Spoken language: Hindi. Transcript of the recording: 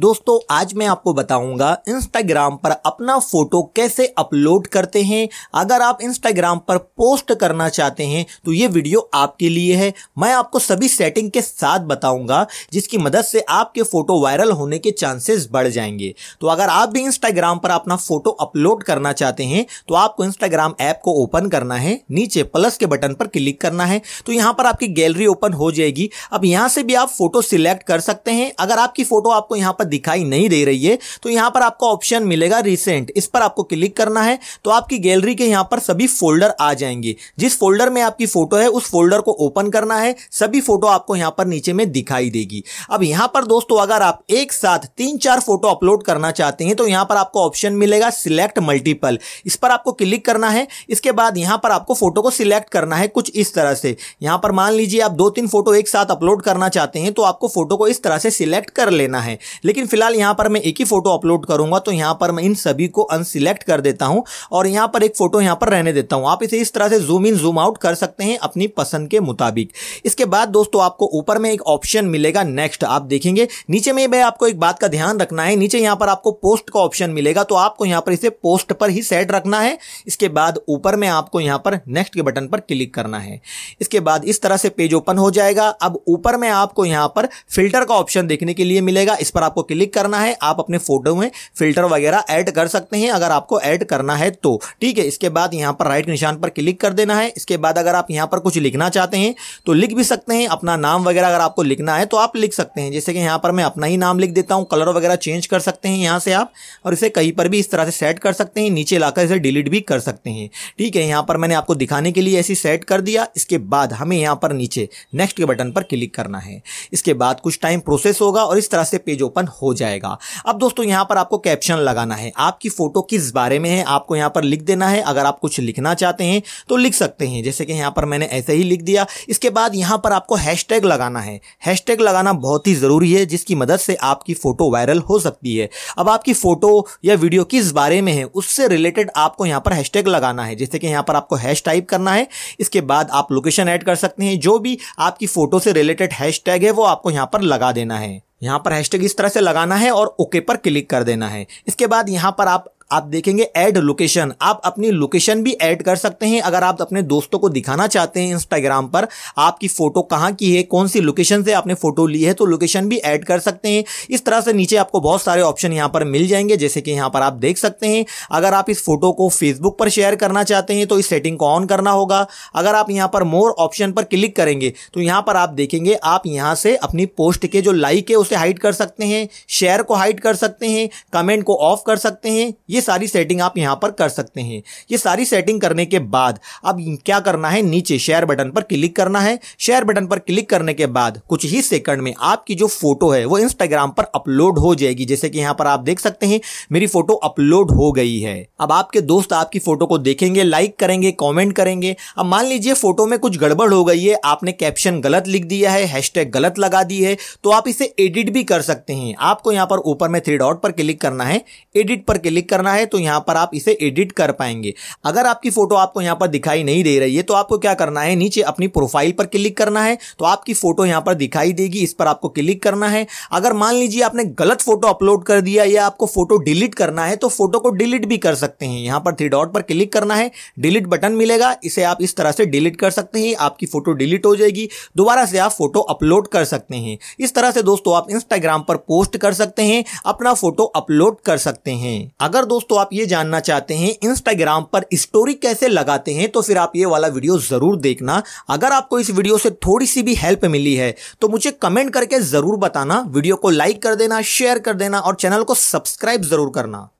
दोस्तों आज मैं आपको बताऊंगा इंस्टाग्राम पर अपना फोटो कैसे अपलोड करते हैं अगर आप इंस्टाग्राम पर पोस्ट करना चाहते हैं तो ये वीडियो आपके लिए है मैं आपको सभी सेटिंग के साथ बताऊंगा जिसकी मदद से आपके फोटो वायरल होने के चांसेस बढ़ जाएंगे तो अगर आप भी इंस्टाग्राम पर अपना फोटो अपलोड करना चाहते हैं तो आपको इंस्टाग्राम ऐप को ओपन करना है नीचे प्लस के बटन पर क्लिक करना है तो यहाँ पर आपकी गैलरी ओपन हो जाएगी अब यहाँ से भी आप फोटो सिलेक्ट कर सकते हैं अगर आपकी फोटो आपको यहाँ पर दिखाई नहीं दे रही है तो यहां पर आपको ऑप्शन मिलेगा रिसेंट इस पर आपको क्लिक करना है तो आपकी गैलरी के यहां पर सभी फोल्डर आ जाएंगे जिस फोल्डर में आपकी फोटो है उस फोल्डर को ओपन करना है सभी फोटो आपको यहां पर नीचे में दिखाई देगी अब यहां पर दोस्तों अगर आप एक साथ तीन चार फोटो अपलोड करना चाहते हैं तो यहां पर आपको ऑप्शन मिलेगा सिलेक्ट मल्टीपल इस पर आपको क्लिक करना है इसके बाद यहां पर आपको फोटो को सिलेक्ट करना है कुछ इस तरह से यहां पर मान लीजिए आप दो तीन फोटो एक साथ अपलोड करना चाहते हैं तो आपको फोटो को इस तरह से सिलेक्ट कर लेना है लेकिन लेकिन फिलहाल यहां पर मैं एक ही फोटो अपलोड करूंगा तो यहां पर मैं इन सभी को अनसिलेक्ट कर देता हूं और यहां पर एक फोटो यहां पर रहने देता हूं आप इसे इस तरह से जूम इन जूम आउट कर सकते हैं अपनी पसंद के मुताबिक इसके बाद दोस्तों आपको ऊपर में एक ऑप्शन मिलेगा नेक्स्ट आप देखेंगे नीचे में भाई आपको एक बात का ध्यान रखना है नीचे यहां पर आपको पोस्ट का ऑप्शन मिलेगा तो आपको यहां पर इसे पोस्ट पर ही सेट रखना है इसके बाद ऊपर में आपको यहां पर नेक्स्ट के बटन पर क्लिक करना है इसके बाद इस तरह से पेज ओपन हो जाएगा अब ऊपर में आपको यहां पर फिल्टर का ऑप्शन देखने के लिए मिलेगा इस पर आपको आपको क्लिक करना है आप अपने फोटो में फिल्टर वगैरह ऐड कर सकते हैं अगर आपको ऐड करना है तो ठीक है इसके बाद यहाँ पर राइट निशान पर क्लिक कर देना है इसके बाद अगर आप यहाँ पर कुछ लिखना चाहते हैं तो लिख भी सकते हैं अपना नाम वगैरह अगर आपको लिखना है तो आप लिख सकते हैं जैसे कि यहाँ पर मैं अपना ही नाम लिख देता हूँ कलर वगैरह चेंज कर सकते हैं यहाँ से आप और इसे कहीं पर भी इस तरह से सेट कर सकते हैं नीचे लाकर इसे डिलीट भी कर सकते हैं ठीक है यहाँ पर मैंने आपको दिखाने के लिए ऐसी सेट कर दिया इसके बाद हमें यहाँ पर नीचे नेक्स्ट के बटन पर क्लिक करना है इसके बाद कुछ टाइम प्रोसेस होगा और इस तरह से पेज ओपन हो जाएगा अब दोस्तों यहाँ पर आपको कैप्शन लगाना है आपकी फ़ोटो किस बारे में है आपको यहाँ पर लिख देना है अगर आप कुछ लिखना चाहते हैं तो लिख सकते हैं जैसे कि यहाँ पर मैंने ऐसे ही लिख दिया इसके बाद यहाँ पर आपको हैशटैग लगाना है हैशटैग लगाना बहुत ही ज़रूरी है जिसकी मदद से आपकी फ़ोटो वायरल हो सकती है अब आपकी फ़ोटो या वीडियो किस बारे में है उससे रिलेटेड आपको यहाँ पर हैशटैग लगाना है जैसे कि यहाँ पर आपको हैश टाइप करना है इसके बाद आप लोकेशन ऐड कर सकते हैं जो भी आपकी फ़ोटो से रिलेटेड हैशटैग है वो आपको यहाँ पर लगा देना है यहाँ पर हैशटैग इस तरह से लगाना है और ओके पर क्लिक कर देना है इसके बाद यहाँ पर आप आप देखेंगे ऐड लोकेशन आप अपनी लोकेशन भी ऐड कर सकते हैं अगर आप अपने दोस्तों को दिखाना चाहते हैं इंस्टाग्राम पर आपकी फ़ोटो कहाँ की है कौन सी लोकेशन से आपने फ़ोटो ली है तो लोकेशन भी ऐड कर सकते हैं इस तरह से नीचे आपको बहुत सारे ऑप्शन यहाँ पर मिल जाएंगे जैसे कि यहाँ पर आप देख सकते हैं अगर आप इस फोटो को फेसबुक पर शेयर करना चाहते हैं तो इस सेटिंग को ऑन करना होगा अगर आप यहाँ पर मोर ऑप्शन पर क्लिक करेंगे तो यहाँ पर आप देखेंगे आप यहाँ से अपनी पोस्ट के जो लाइक है उसे हाइड कर सकते हैं शेयर को हाइड कर सकते हैं कमेंट को ऑफ कर सकते हैं ये सारी सेटिंग आप यहां पर कर सकते हैं ये सारी सेटिंग करने के बाद अब क्या करना है नीचे शेयर बटन पर क्लिक करना है शेयर बटन पर क्लिक करने के बाद कुछ ही सेकंड में आपकी जो फोटो है वो इंस्टाग्राम पर अपलोड हो जाएगी जैसे कि यहां पर आप देख सकते हैं मेरी फोटो अपलोड हो गई है अब आपके दोस्त आपकी फोटो को देखेंगे लाइक करेंगे कॉमेंट करेंगे अब मान लीजिए फोटो में कुछ गड़बड़ हो गई है आपने कैप्शन गलत लिख दिया है हैशटैग गलत लगा दी है तो आप इसे एडिट भी कर सकते हैं आपको यहां पर ऊपर में थ्री डॉट पर क्लिक करना है एडिट पर क्लिक करना करना है तो यहाँ पर आप इसे एडिट कर पाएंगे अगर आपकी फोटो आपको यहाँ पर दिखाई नहीं दे रही है तो आपको क्या करना है नीचे अपनी प्रोफाइल पर क्लिक करना है तो आपकी फोटो यहाँ पर दिखाई देगी इस पर आपको क्लिक करना है अगर मान लीजिए आपने गलत फोटो अपलोड कर दिया या आपको फोटो डिलीट करना है तो फोटो को डिलीट भी कर सकते हैं यहाँ पर थ्री डॉट पर क्लिक करना है डिलीट बटन मिलेगा इसे आप इस तरह से डिलीट कर सकते हैं आपकी फोटो डिलीट हो जाएगी दोबारा से आप फोटो अपलोड कर सकते हैं इस तरह से दोस्तों आप इंस्टाग्राम पर पोस्ट कर सकते हैं अपना फोटो अपलोड कर सकते हैं अगर दोस्तों दोस्तों आप ये जानना चाहते हैं इंस्टाग्राम पर स्टोरी कैसे लगाते हैं तो फिर आप ये वाला वीडियो ज़रूर देखना अगर आपको इस वीडियो से थोड़ी सी भी हेल्प मिली है तो मुझे कमेंट करके ज़रूर बताना वीडियो को लाइक कर देना शेयर कर देना और चैनल को सब्सक्राइब ज़रूर करना